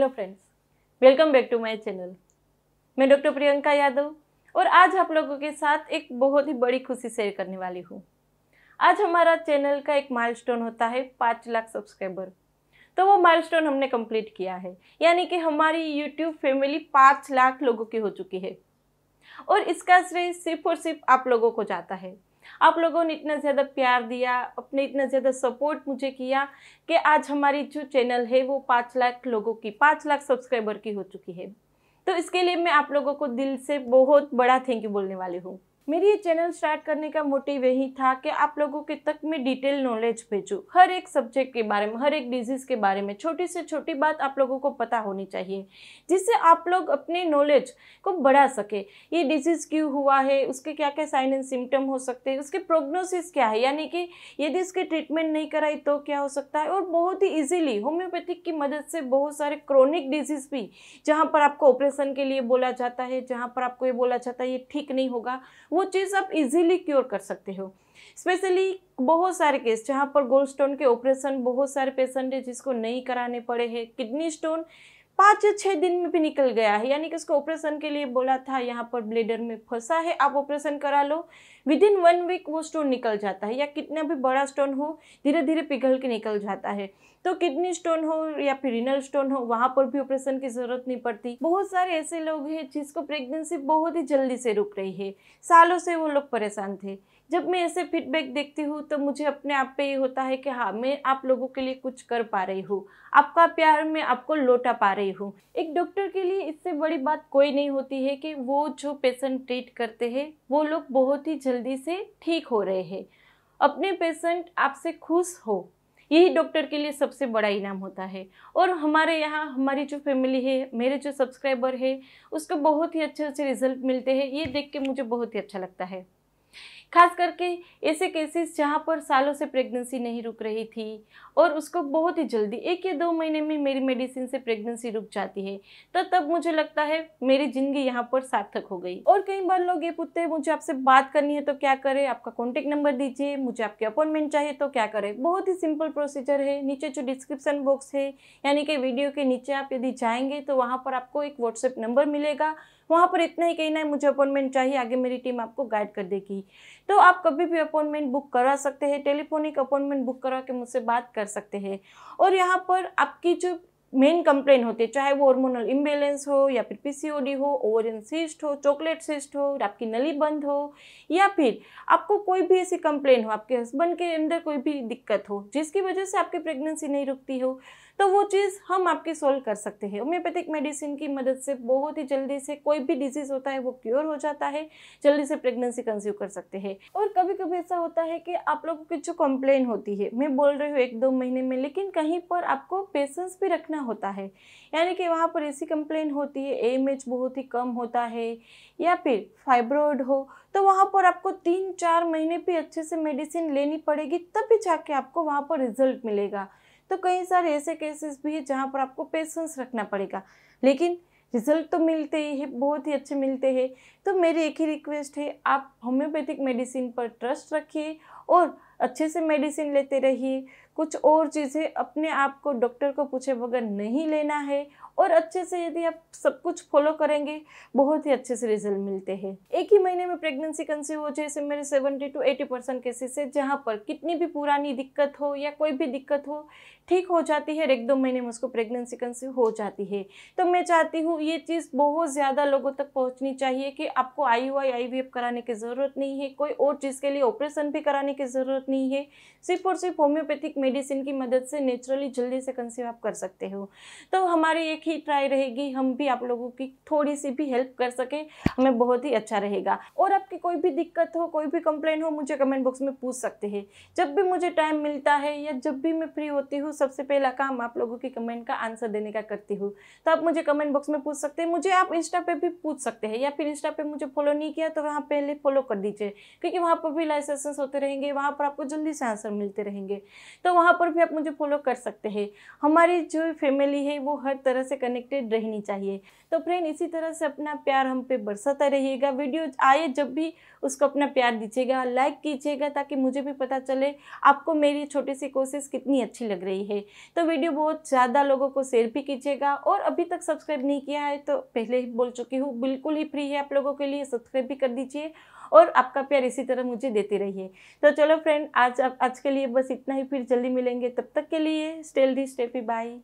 hello friends welcome back to my channel मैं doctor Priyanka Yadav और आज आप लोगों के साथ एक बहुत ही बड़ी खुशी शेयर करने वाली हूँ आज हमारा चैनल का एक माइलस्टोन होता है पाँच लाख सब्सक्राइबर तो वो माइलस्टोन हमने कंप्लीट किया है यानी कि हमारी यूट्यूब फैमिली पाँच लाख लोगों की हो चुकी है और इसका श्रेय सिर्फ और सिर्फ आप लोगों को जाता है आप लोगों ने इतना ज़्यादा प्यार दिया अपने इतना ज़्यादा सपोर्ट मुझे किया कि आज हमारी जो चैनल है वो पाँच लाख लोगों की पाँच लाख सब्सक्राइबर की हो चुकी है तो इसके लिए मैं आप लोगों को दिल से बहुत बड़ा थैंक यू बोलने वाली हूँ मेरी ये चैनल स्टार्ट करने का मोटिव यही था कि आप लोगों के तक मैं डिटेल नॉलेज भेजूँ हर एक सब्जेक्ट के बारे में हर एक डिजीज़ के बारे में छोटी से छोटी बात आप लोगों को पता होनी चाहिए जिससे आप लोग अपने नॉलेज को बढ़ा सके ये डिजीज़ क्यों हुआ है उसके क्या क्या साइन एंड सिम्टम हो सकते हैं उसके प्रोग्नोसिस क्या है यानी कि यदि इसके ट्रीटमेंट नहीं कराई तो क्या हो सकता है और बहुत ही ईजिली होम्योपैथिक की मदद से बहुत सारे क्रोनिक डिजीज़ भी जहाँ पर आपको ऑपरेशन के लिए बोला जाता है जहाँ पर आपको ये बोला जाता है ये ठीक नहीं होगा वो वो चीज़ आप इजीली क्योर कर सकते हो स्पेशली बहुत सारे केस जहाँ पर गोल्ड स्टोन के ऑपरेशन बहुत सारे पेशेंट है जिसको नहीं कराने पड़े हैं किडनी स्टोन पाँच या छः दिन में भी निकल गया है यानी कि उसको ऑपरेशन के लिए बोला था यहाँ पर ब्लेडर में फंसा है आप ऑपरेशन करा लो विद इन वन वीक वो स्टोन निकल जाता है या कितना भी बड़ा स्टोन हो धीरे धीरे पिघल के निकल जाता है तो किडनी स्टोन हो या फिर रिनल स्टोन हो वहाँ पर भी ऑपरेशन की ज़रूरत नहीं पड़ती बहुत सारे ऐसे लोग हैं जिसको प्रेगनेंसी बहुत ही जल्दी से रुक रही है सालों से वो लोग परेशान थे जब मैं ऐसे फीडबैक देखती हूँ तो मुझे अपने आप पे ये होता है कि हाँ मैं आप लोगों के लिए कुछ कर पा रही हूँ आपका प्यार मैं आपको लौटा पा रही हूँ एक डॉक्टर के लिए इससे बड़ी बात कोई नहीं होती है कि वो जो पेशेंट ट्रीट करते हैं वो लोग बहुत ही जल्दी से ठीक हो रहे हैं अपने पेशेंट आपसे खुश हो यही डॉक्टर के लिए सबसे बड़ा इनाम होता है और हमारे यहाँ हमारी जो फैमिली है मेरे जो सब्सक्राइबर है उसको बहुत ही अच्छे अच्छे रिजल्ट मिलते हैं ये देख के मुझे बहुत ही अच्छा लगता है खास करके ऐसे केसेस जहाँ पर सालों से प्रेगनेंसी नहीं रुक रही थी और उसको बहुत ही जल्दी एक या दो महीने में मेरी मेडिसिन से प्रेगनेंसी रुक जाती है तो तब मुझे लगता है मेरी ज़िंदगी यहाँ पर सार्थक हो गई और कई बार लोग ये पूछते हैं मुझे आपसे बात करनी है तो क्या करें आपका कॉन्टेक्ट नंबर दीजिए मुझे आपकी अपॉइंटमेंट चाहिए तो क्या करें बहुत ही सिंपल प्रोसीजर है नीचे जो डिस्क्रिप्सन बॉक्स है यानी कि वीडियो के नीचे आप यदि जाएंगे तो वहाँ पर आपको एक व्हाट्सएप नंबर मिलेगा वहाँ पर इतना ही कहना है मुझे अपॉइंटमेंट चाहिए आगे मेरी टीम आपको गाइड कर देगी तो आप कभी भी अपॉइंटमेंट बुक करा सकते हैं टेलीफोनिक अपॉइंटमेंट बुक करा के मुझसे बात कर सकते हैं और यहाँ पर आपकी जो मेन कंप्लेन होती है चाहे वो हॉर्मोनल इम्बेलेंस हो या फिर पीसीओडी हो ओवरियन सिस्ट हो चॉकलेट सिस्ट हो आपकी नली बंद हो या फिर आपको कोई भी ऐसी कंप्लेन हो आपके हस्बैंड के अंदर कोई भी दिक्कत हो जिसकी वजह से आपकी प्रेगनेंसी नहीं रुकती हो तो वो चीज़ हम आपकी सॉल्व कर सकते हैं होम्योपैथिक मेडिसिन की मदद से बहुत ही जल्दी से कोई भी डिजीज़ होता है वो क्योर हो जाता है जल्दी से प्रेगनेंसी कंज्यू कर सकते हैं और कभी कभी ऐसा होता है कि आप लोगों की जो कंप्लेन होती है मैं बोल रही हूँ एक दो महीने में लेकिन कहीं पर आपको पेशेंस भी रखना करना होता है यानी कि वहाँ पर ऐसी कंप्लेन होती है एम बहुत ही कम होता है या फिर फाइब्रॉइड हो तो वहाँ पर आपको तीन चार महीने भी अच्छे से मेडिसिन लेनी पड़ेगी तभी जाके आपको वहाँ पर रिजल्ट मिलेगा तो कई सारे ऐसे केसेस भी है जहाँ पर आपको पेशेंस रखना पड़ेगा लेकिन रिजल्ट तो मिलते ही है बहुत ही अच्छे मिलते हैं तो मेरी एक ही रिक्वेस्ट है आप होम्योपैथिक मेडिसिन पर ट्रस्ट रखिए और अच्छे से मेडिसिन लेते रहिए कुछ और चीज़ें अपने आप को डॉक्टर को पूछे बगैर नहीं लेना है और अच्छे से यदि आप सब कुछ फॉलो करेंगे बहुत ही अच्छे से रिजल्ट मिलते हैं एक ही महीने में प्रेगनेंसी कंसीव हो जैसे मेरे seventy two eighty percent cases है जहाँ पर कितनी भी पुरानी दिक्कत हो या कोई भी दिक्कत हो ठीक हो जाती है एक दो महीने में उसको प्रेगनेंसी कंसीव हो जाती है तो मैं चाहती हूँ ये चीज़ बहुत ज़्यादा लोगों तक पहुँचनी चाहिए कि आपको I Y I V F कराने की ज़रूरत नहीं है कोई और चीज़ के लिए ऑपरेशन भी कराने की ज़रूरत नहीं है सिर्फ और सिर्फ होम्योपैथिक मेडिसिन की मदद से नेचुरली जल्दी से कंसीव आप कर सकते हो तो हमारी एक ही ट्राई रहेगी हम भी आप लोगों की थोड़ी सी भी हेल्प कर सकें हमें बहुत ही अच्छा रहेगा और आपकी कोई भी दिक्कत हो कोई भी कंप्लेन हो मुझे कमेंट बॉक्स में पूछ सकते हैं जब भी मुझे टाइम मिलता है या जब भी मैं फ्री होती हूँ सबसे पहला काम आप लोगों की कमेंट का आंसर देने का करती हूँ तो आप मुझे कमेंट बॉक्स में पूछ सकते हैं मुझे आप इंस्टा पर भी पूछ सकते हैं या फिर इंस्टा पर मुझे फॉलो नहीं किया तो वहाँ पहले फॉलो कर दीजिए क्योंकि वहाँ पर भी लाइसेंस होते रहेंगे वहाँ पर आपको जल्दी से आंसर मिलते रहेंगे तो वहाँ पर भी आप मुझे फॉलो कर सकते हैं हमारी जो फैमिली है वो हर तरह से कनेक्टेड रहनी चाहिए तो फ्रेंड इसी तरह से अपना प्यार हम पे बरसाता रहिएगा वीडियो आए जब भी उसको अपना प्यार दीजिएगा लाइक कीजिएगा ताकि मुझे भी पता चले आपको मेरी छोटी सी कोशिश कितनी अच्छी लग रही है तो वीडियो बहुत ज़्यादा लोगों को शेयर भी कीजिएगा और अभी तक सब्सक्राइब नहीं किया है तो पहले ही बोल चुकी हूँ बिल्कुल ही फ्री है आप लोगों के लिए सब्सक्राइब भी कर दीजिए और आपका प्यार इसी तरह मुझे देते रहिए तो चलो फ्रेंड आज आज के लिए बस इतना ही फिर जल्दी मिलेंगे तब तक के लिए स्टेल दी स्टेपी बाय